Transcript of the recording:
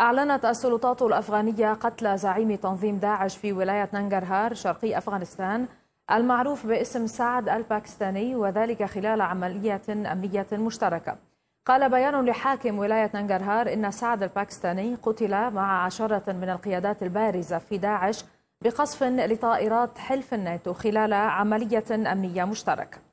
أعلنت السلطات الأفغانية قتل زعيم تنظيم داعش في ولاية نانجرهار شرقي أفغانستان المعروف باسم سعد الباكستاني وذلك خلال عملية أمنية مشتركة قال بيان لحاكم ولاية نانجرهار إن سعد الباكستاني قتل مع عشرة من القيادات البارزة في داعش بقصف لطائرات حلف الناتو خلال عملية أمنية مشتركة